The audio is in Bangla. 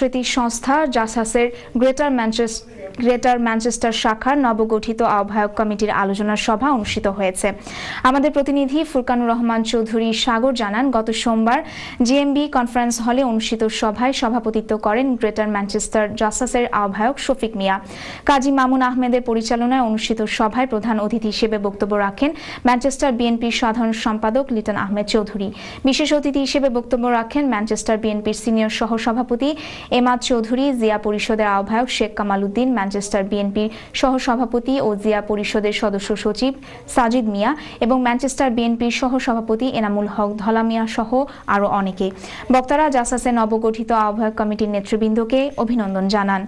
সাংস্কৃতিক সংস্থা জাসাসের গ্রেটার ম্যানচেস্টার গ্রেটার ম্যানচেস্টার শাখার নবগঠিত আহ্বায়ক কমিটির আলোচনা সভা অনুষ্ঠিত হয়েছে আমাদের প্রতিনিধি ফুরকানুর রহমান চৌধুরী সাগর জানান গত সোমবার জিএমবি কনফারেন্স হলে অনুষ্ঠিত সভায় সভাপতিত্ব করেন গ্রেটার ম্যানচেস্টার জাসাসের আহ্বায়ক শফিক মিয়া কাজী মামুন আহমেদের পরিচালনায় অনুষ্ঠিত সভায় প্রধান অতিথি হিসেবে বক্তব্য রাখেন ম্যানচেস্টার বিএনপির সাধারণ সম্পাদক লিটন আহমেদ চৌধুরী বিশেষ অতিথি হিসেবে বক্তব্য রাখেন ম্যানচেস্টার বিএনপির সিনিয়র সহসভাপতি এমাদ চৌধুরী জিয়া পরিষদের আহ্বায়ক শেখ কামাল উদ্দিন ম্যানচেস্টার বিএনপির সহসভাপতি ও জিয়া পরিষদের সদস্য সচিব সাজিদ মিয়া এবং ম্যানচেস্টার বিএনপির সহসভাপতি এনামুল হক ধলা মিয়া সহ আরও অনেকে বক্তারা জাসাসের নবগঠিত আহ্বায়ক কমিটির নেতৃবৃন্দকে অভিনন্দন জানান